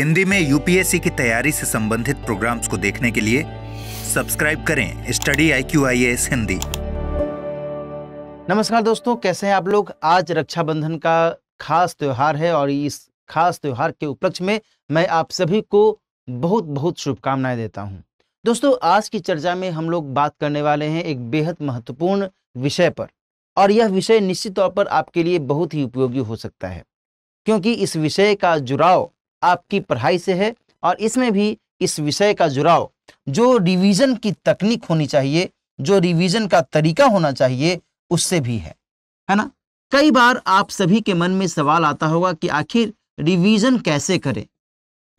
हिंदी में यूपीएससी की तैयारी से संबंधित प्रोग्राम्स को देखने के लिए सब्सक्राइब करें study I Q I S Hindi नमस्कार दोस्तों कैसे हैं आप लोग आज रक्षाबंधन का खास त्यौहार है और इस खास त्यौहार के उपलक्ष्य में मैं आप सभी को बहुत बहुत शुभकामनाएं देता हूं। दोस्तों आज की चर्चा में हम लोग बात करने वाले हैं एक बेहद महत्वपूर्ण विषय पर और यह विषय निश्चित तौर पर आपके लिए बहुत ही उपयोगी हो सकता है क्योंकि इस विषय का जुड़ाव आपकी पढ़ाई से है और इसमें भी इस विषय का जुड़ाव जो रिवीजन की तकनीक होनी चाहिए जो रिवीजन का तरीका होना चाहिए उससे भी है है ना कई बार आप सभी के मन में सवाल आता होगा कि आखिर रिवीजन कैसे करें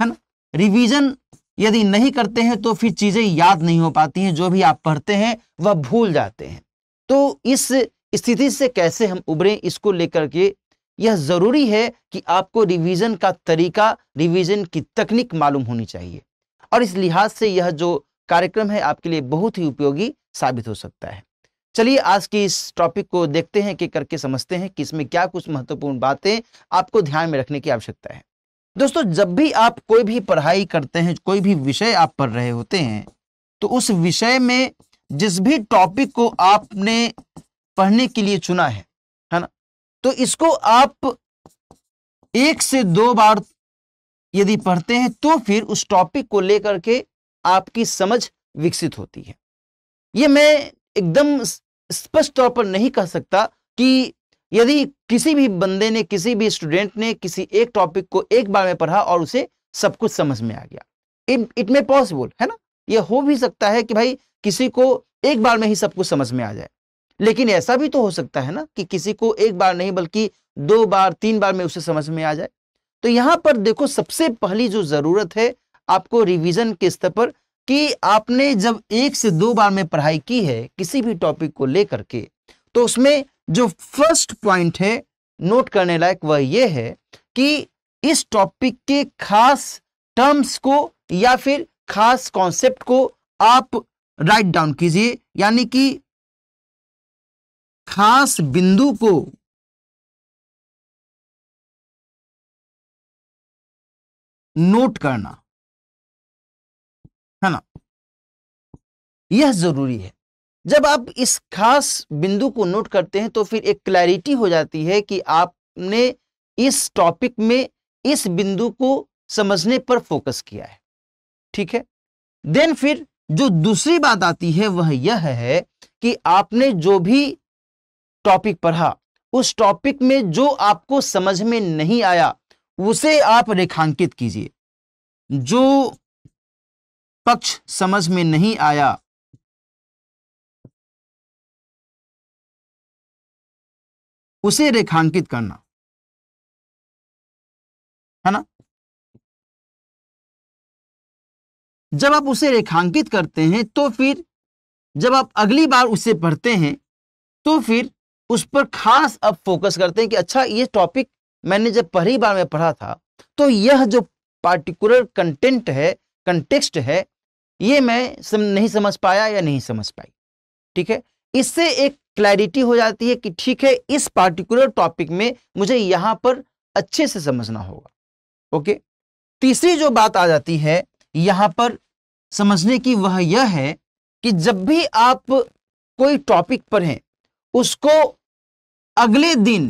है ना रिवीजन यदि नहीं करते हैं तो फिर चीजें याद नहीं हो पाती हैं जो भी आप पढ़ते हैं वह भूल जाते हैं तो इस स्थिति से कैसे हम उभरें इसको लेकर के यह ज़रूरी है कि आपको रिवीजन का तरीका रिवीजन की तकनीक मालूम होनी चाहिए और इस लिहाज से यह जो कार्यक्रम है आपके लिए बहुत ही उपयोगी साबित हो सकता है चलिए आज की इस टॉपिक को देखते हैं कि करके समझते हैं कि इसमें क्या कुछ महत्वपूर्ण बातें आपको ध्यान में रखने की आवश्यकता है दोस्तों जब भी आप कोई भी पढ़ाई करते हैं कोई भी विषय आप पढ़ रहे होते हैं तो उस विषय में जिस भी टॉपिक को आपने पढ़ने के लिए चुना है तो इसको आप एक से दो बार यदि पढ़ते हैं तो फिर उस टॉपिक को लेकर के आपकी समझ विकसित होती है ये मैं एकदम स्पष्ट तौर पर नहीं कह सकता कि यदि किसी भी बंदे ने किसी भी स्टूडेंट ने किसी एक टॉपिक को एक बार में पढ़ा और उसे सब कुछ समझ में आ गया इट में पॉसिबल है ना यह हो भी सकता है कि भाई किसी को एक बार में ही सब कुछ समझ में आ जाए लेकिन ऐसा भी तो हो सकता है ना कि किसी को एक बार नहीं बल्कि दो बार तीन बार में उसे समझ में आ जाए तो यहां पर देखो सबसे पहली जो जरूरत है आपको रिवीजन के स्तर पर कि आपने जब एक से दो बार में पढ़ाई की है किसी भी टॉपिक को लेकर के तो उसमें जो फर्स्ट पॉइंट है नोट करने लायक वह यह है कि इस टॉपिक के खास टर्म्स को या फिर खास कॉन्सेप्ट को आप राइट डाउन कीजिए यानी कि खास बिंदु को नोट करना है ना यह जरूरी है जब आप इस खास बिंदु को नोट करते हैं तो फिर एक क्लैरिटी हो जाती है कि आपने इस टॉपिक में इस बिंदु को समझने पर फोकस किया है ठीक है देन फिर जो दूसरी बात आती है वह यह है कि आपने जो भी टॉपिक पढ़ा उस टॉपिक में जो आपको समझ में नहीं आया उसे आप रेखांकित कीजिए जो पक्ष समझ में नहीं आया उसे रेखांकित करना है ना जब आप उसे रेखांकित करते हैं तो फिर जब आप अगली बार उसे पढ़ते हैं तो फिर उस पर खास अब फोकस करते हैं कि अच्छा ये टॉपिक मैंने जब पहली बार में पढ़ा था तो यह जो पार्टिकुलर कंटेंट है कंटेक्स्ट है ये मैं सम, नहीं समझ पाया या नहीं समझ पाई ठीक है इससे एक क्लैरिटी हो जाती है कि ठीक है इस पार्टिकुलर टॉपिक में मुझे यहाँ पर अच्छे से समझना होगा ओके तीसरी जो बात आ जाती है यहाँ पर समझने की वह यह है कि जब भी आप कोई टॉपिक पढ़ें उसको अगले दिन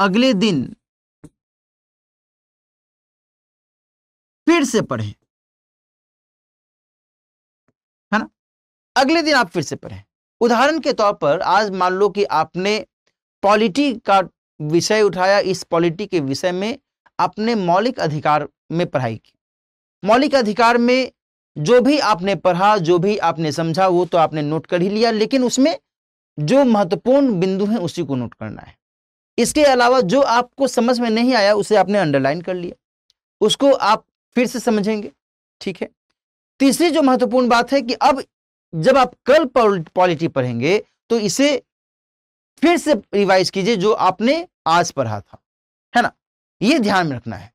अगले दिन फिर से पढ़ें है ना अगले दिन आप फिर से पढ़ें उदाहरण के तौर पर आज मान लो कि आपने पॉलिटी का विषय उठाया इस पॉलिटी के विषय में आपने मौलिक अधिकार में पढ़ाई की मौलिक अधिकार में जो भी आपने पढ़ा जो भी आपने समझा वो तो आपने नोट कर ही लिया लेकिन उसमें जो महत्वपूर्ण बिंदु है उसी को नोट करना है इसके अलावा जो आपको समझ में नहीं आया उसे आपने अंडरलाइन कर लिया उसको आप फिर से समझेंगे ठीक है तीसरी जो महत्वपूर्ण बात है कि अब जब आप कल पॉलिटी पढ़ेंगे तो इसे फिर से रिवाइज कीजिए जो आपने आज पढ़ा था है ना ये ध्यान में रखना है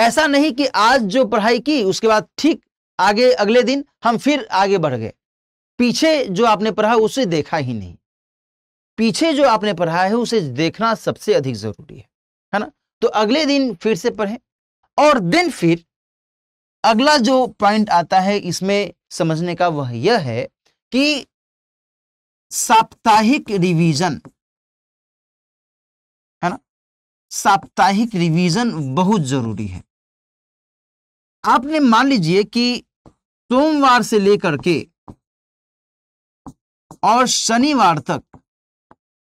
ऐसा नहीं कि आज जो पढ़ाई की उसके बाद ठीक आगे अगले दिन हम फिर आगे बढ़ गए पीछे जो आपने पढ़ा उसे देखा ही नहीं पीछे जो आपने पढ़ा है उसे देखना सबसे अधिक जरूरी है है ना तो अगले दिन फिर से पढ़ें और देन फिर अगला जो पॉइंट आता है इसमें समझने का वह यह है कि साप्ताहिक रिवीजन है ना साप्ताहिक रिवीजन बहुत जरूरी है आपने मान लीजिए कि सोमवार से लेकर के और शनिवार तक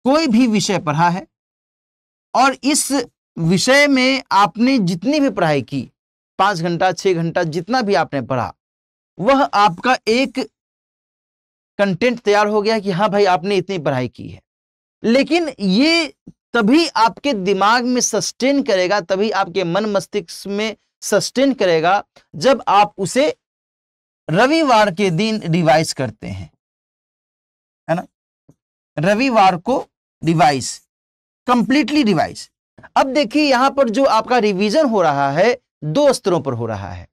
कोई भी विषय पढ़ा है और इस विषय में आपने जितनी भी पढ़ाई की पांच घंटा छह घंटा जितना भी आपने पढ़ा वह आपका एक कंटेंट तैयार हो गया कि हाँ भाई आपने इतनी पढ़ाई की है लेकिन ये तभी आपके दिमाग में सस्टेन करेगा तभी आपके मन मस्तिष्क में सस्टेन करेगा जब आप उसे रविवार के दिन रिवाइज करते हैं रविवार को रिवाइज कंप्लीटली रिवाइज अब देखिए यहां पर जो आपका रिवीजन हो रहा है दो स्तरों पर हो रहा है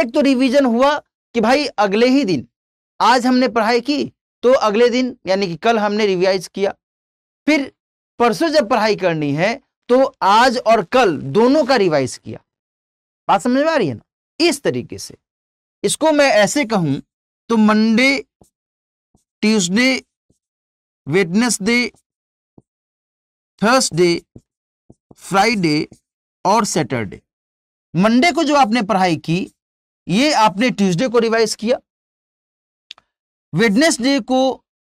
एक तो रिवीजन हुआ कि भाई अगले ही दिन आज हमने पढ़ाई की तो अगले दिन यानी कि कल हमने रिवाइज किया फिर परसों जब पढ़ाई करनी है तो आज और कल दोनों का रिवाइज किया बात समझ में आ रही है ना इस तरीके से इसको मैं ऐसे कहूं तो Monday Tuesday Wednesday Thursday Friday और सैटरडे मंडे को जो आपने पढ़ाई की ये आपने ट्यूसडे को रिवाइज किया वेडनेसडे को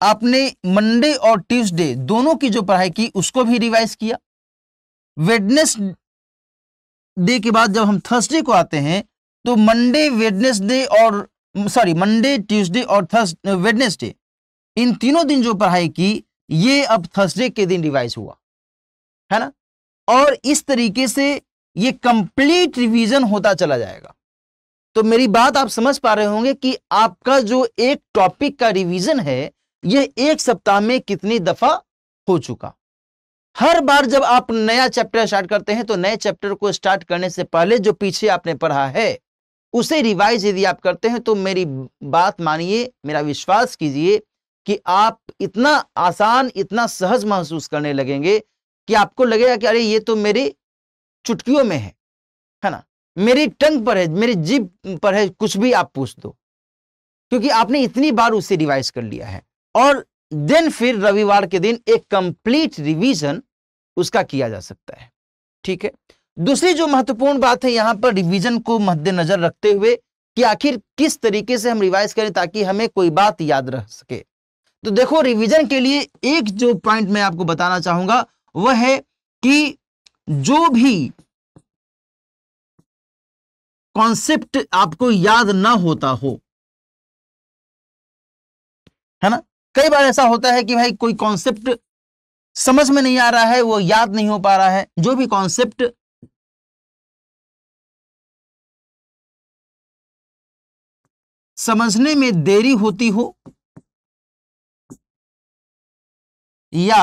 आपने मंडे और ट्यूसडे दोनों की जो पढ़ाई की उसको भी रिवाइज किया वेडनेस डे के बाद जब हम थर्सडे को आते हैं तो मंडे वेडनेसडे और सॉरी मंडे ट्यूसडे और थर्स वेडनेसडे इन तीनों दिन जो पढ़ाई की ये अब थर्सडे के दिन रिवाइज हुआ है ना और इस तरीके से ये कंप्लीट रिवीजन होता चला जाएगा तो मेरी बात आप समझ पा रहे होंगे कि आपका जो एक टॉपिक का रिवीजन है यह एक सप्ताह में कितनी दफा हो चुका हर बार जब आप नया चैप्टर स्टार्ट करते हैं तो नए चैप्टर को स्टार्ट करने से पहले जो पीछे आपने पढ़ा है उसे रिवाइज यदि आप करते हैं तो मेरी बात मानिए मेरा विश्वास कीजिए कि आप इतना आसान इतना सहज महसूस करने लगेंगे कि आपको लगेगा कि अरे ये तो मेरी चुटकियों में है है ना मेरी टंग पर है मेरी जीप पर है कुछ भी आप पूछ दो क्योंकि आपने इतनी बार उसे रिवाइज कर लिया है और देन फिर रविवार के दिन एक कंप्लीट रिवीजन उसका किया जा सकता है ठीक है दूसरी जो महत्वपूर्ण बात है यहां पर रिवीजन को मद्देनजर रखते हुए कि आखिर किस तरीके से हम रिवाइज करें ताकि हमें कोई बात याद रह सके तो देखो रिवीजन के लिए एक जो पॉइंट मैं आपको बताना चाहूंगा वह है कि जो भी कॉन्सेप्ट आपको याद ना होता हो है ना कई बार ऐसा होता है कि भाई कोई कॉन्सेप्ट समझ में नहीं आ रहा है वो याद नहीं हो पा रहा है जो भी कॉन्सेप्ट समझने में देरी होती हो या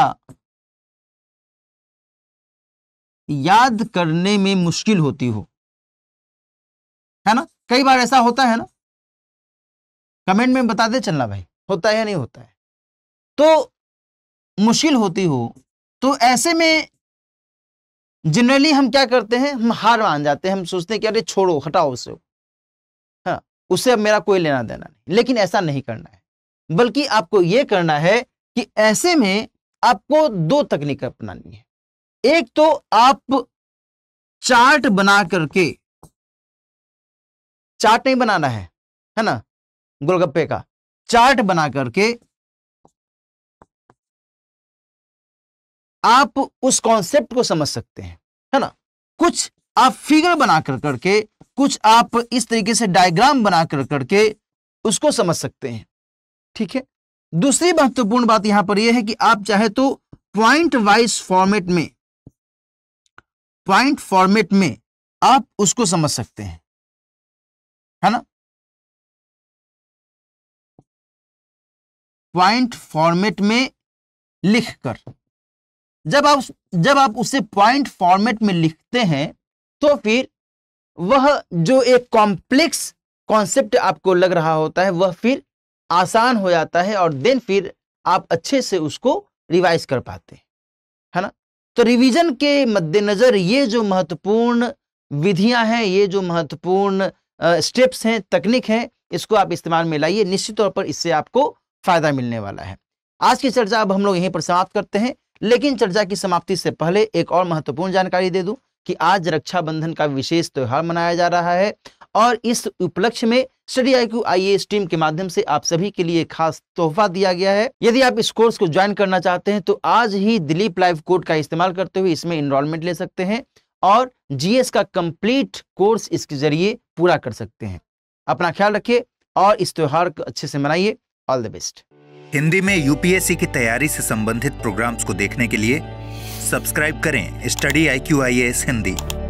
याद करने में मुश्किल होती हो है ना कई बार ऐसा होता है ना कमेंट में बता दे चलना भाई होता है या नहीं होता है तो मुश्किल होती हो तो ऐसे में जनरली हम क्या करते हैं हम हार मान जाते हैं हम सोचते हैं कि अरे छोड़ो हटाओ उसे हाँ उससे अब मेरा कोई लेना देना नहीं लेकिन ऐसा नहीं करना है बल्कि आपको यह करना है कि ऐसे में आपको दो तकनीक अपनानी है एक तो आप चार्ट बना करके चार्ट नहीं बनाना है है ना गोलगप्पे का चार्ट बना करके आप उस कॉन्सेप्ट को समझ सकते हैं है ना कुछ आप फिगर बना कर करके कुछ आप इस तरीके से डायग्राम बना कर करके उसको समझ सकते हैं ठीक है दूसरी महत्वपूर्ण बात यहां पर यह है कि आप चाहे तो पॉइंट वाइज फॉर्मेट में पॉइंट फॉर्मेट में आप उसको समझ सकते हैं है ना पॉइंट फॉर्मेट में लिखकर जब आप जब आप उसे पॉइंट फॉर्मेट में लिखते हैं तो फिर वह जो एक कॉम्प्लेक्स कॉन्सेप्ट आपको लग रहा होता है वह फिर आसान हो जाता है और देन फिर आप अच्छे से उसको रिवाइज कर पाते हैं है ना तो रिवीजन के मद्देनज़र ये जो महत्वपूर्ण विधियां हैं ये जो महत्वपूर्ण स्टेप्स हैं तकनीक हैं इसको आप इस्तेमाल में लाइए निश्चित तौर पर इससे आपको फ़ायदा मिलने वाला है आज की चर्चा अब हम लोग यहीं पर समाप्त करते हैं लेकिन चर्चा की समाप्ति से पहले एक और महत्वपूर्ण जानकारी दे दूं कि आज रक्षाबंधन का विशेष त्यौहार मनाया जा रहा है और इस उपलक्ष्य में study I Q I team के माध्यम से आप सभी के लिए खास तोहफा दिया गया है यदि आप इस कोर्स को ज्वाइन करना चाहते हैं तो आज ही दिलीप लाइव कोड का इस्तेमाल करते हुए इसमें इनरोलमेंट ले सकते हैं और जीएस का कंप्लीट कोर्स इसके जरिए पूरा कर सकते हैं अपना ख्याल रखिए और इस त्योहार को अच्छे से मनाइए ऑल द बेस्ट हिंदी में यूपीएससी की तैयारी से संबंधित प्रोग्राम्स को देखने के लिए सब्सक्राइब करें study I Q I S Hindi